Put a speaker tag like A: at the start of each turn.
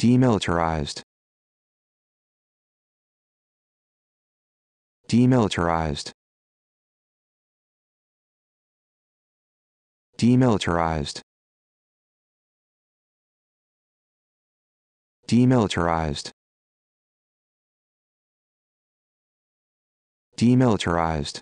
A: Demilitarized. Demilitarized. Demilitarized. Demilitarized. Demilitarized.